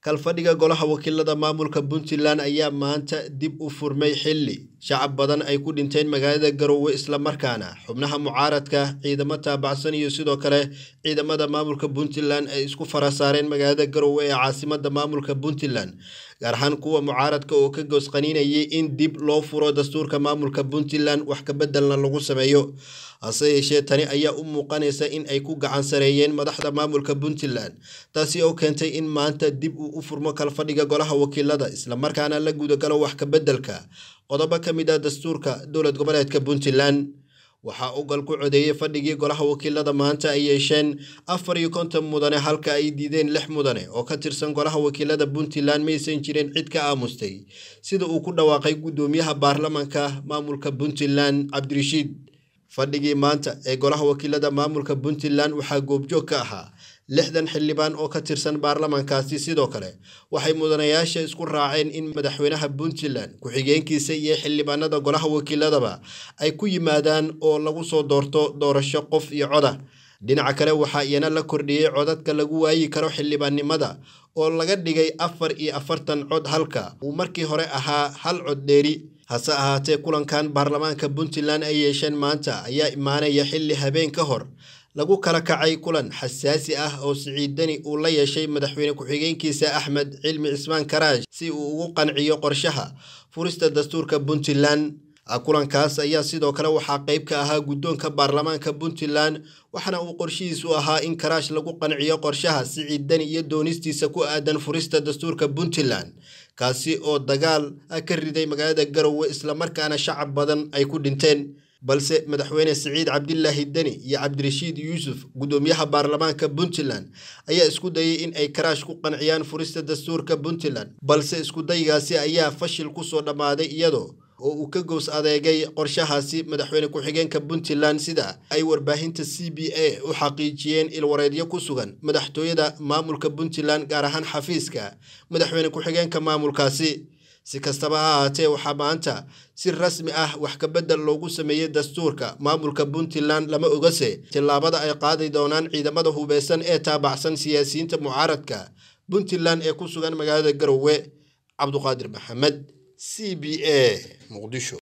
kalfadhiga golaha wakiilada maamulka puntland ayaa maanta dib u furmay xilli shacab badan ay ku dhinteen magaalada garowe islamarkaana xubnaha mucaaradka ciidamo taabacsan iyo sidoo kale ciidamada maamulka puntland ay isku fara saareen magaalada garowe ee caasimada maamulka puntland gaar ahaan kuwa mucaaradka oo ka goosqaninayay in dib loo furo dastuurka maamulka puntland wax kabeddelna lagu sameeyo hase yeeshee tani ayaa u muuqanaysa in ay ku gacan sareeyeen madaxda maamulka puntland taasi oo keentay in maanta dib uu u furmo kalfadhiga golaha wakiilada islamarkaana la gudagalo wax kabeddelka qodobo ka mid ah dastuurka dowlad goboleedka puntland waxaa ugal ku codeeyey fadhigii golaha wakiilada maanta ay yeesheen afar iyo konton mudane halka ay diideen lix mudane oo ka tirsan golaha wakiilada puntland maysan jirin cid ka aamustay sida uu ku dhawaaqay guddoomiyaha baarlamanka maamulka puntland cabdirashiid fadhigii maanta ee golaha wakiilada maamulka puntland waxaa goobjoog ka ahaa lixdan xildhibaan oo ka tirsan baarlamaankaasi sidoo kale waxay mudanayaasha isku raaceen in madaxweynaha puntland ku-xigeenkiisa iyo xildhibaanada golaha wakiiladaba ay ku yimaadaan oo lagu soo doorto doorasho qof iyo coda dhinaca kale waxaa iyana la kordhiyey codadka lagu waayi karo xildhibaannimada oo laga dhigay afar iyo afartan cod halka uu markii hore ahaa hal cod dheeri hase ahaatee kulankan baarlamaanka puntland ay yeesheen maanta ayaa imaanaya xilli habeen ka hor lagu kala kacay kulan xasaasi ah oo siciiddani uu la yeeshay madaxweyne ku-xigeenkiisa axmed cilmi cismaan karaaj si uu ugu qanciyo qorshaha furista dastuurka puntland ah, kulankaas ayaa sidoo kale waxaa qayb ka ahaa guddoonka baarlamaanka puntland waxaana uu qorshihiisu ahaa in karaash lagu qanciyo qorshaha siciiddani iyo doonistiisa ku aadan furista dastuurka puntland kaasi oo dagaal ah ka riday magaalada garowe islamarkaana shacab badan ay ku dhinteen balse madaxweyne siciid cabdilaahi deni iyo cabdirashiid yuusuf guddoomiyaha baarlamaanka puntland ayaa isku dayay in ay karaash ku qanciyaan furista dastuurka puntland balse iskudaygaasi ayaa fashil kusoo dhammaaday iyadoo oo uu ka goos adeegay qorshahaasi madaxweyne ku-xigeenka puntland sida ay warbaahinta c b a u xaqiijiyeen ilwareedyo ku sugan madaxtooyada maamulka puntland gaar ahaan xafiiska madaxweyne ku-xigeenka maamulkaasi si kastaba ha ahaatee waxaa maanta si rasmi ah wax kabedel loogu sameeyey dastuurka maamulka puntland lama ogase tillaabada ay qaadi doonaan ciidamada hubeysan ee taabacsan siyaasiyiinta mucaaradka puntland ee ku sugan magaalada garowe cabduqaadir maxamed c b a muqdisho